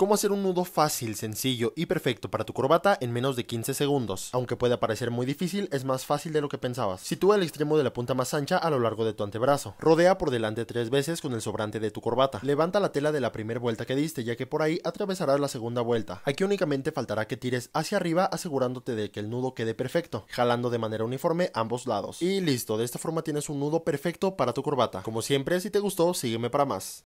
Cómo hacer un nudo fácil, sencillo y perfecto para tu corbata en menos de 15 segundos. Aunque pueda parecer muy difícil, es más fácil de lo que pensabas. Sitúa el extremo de la punta más ancha a lo largo de tu antebrazo. Rodea por delante tres veces con el sobrante de tu corbata. Levanta la tela de la primera vuelta que diste, ya que por ahí atravesarás la segunda vuelta. Aquí únicamente faltará que tires hacia arriba asegurándote de que el nudo quede perfecto, jalando de manera uniforme ambos lados. Y listo, de esta forma tienes un nudo perfecto para tu corbata. Como siempre, si te gustó, sígueme para más.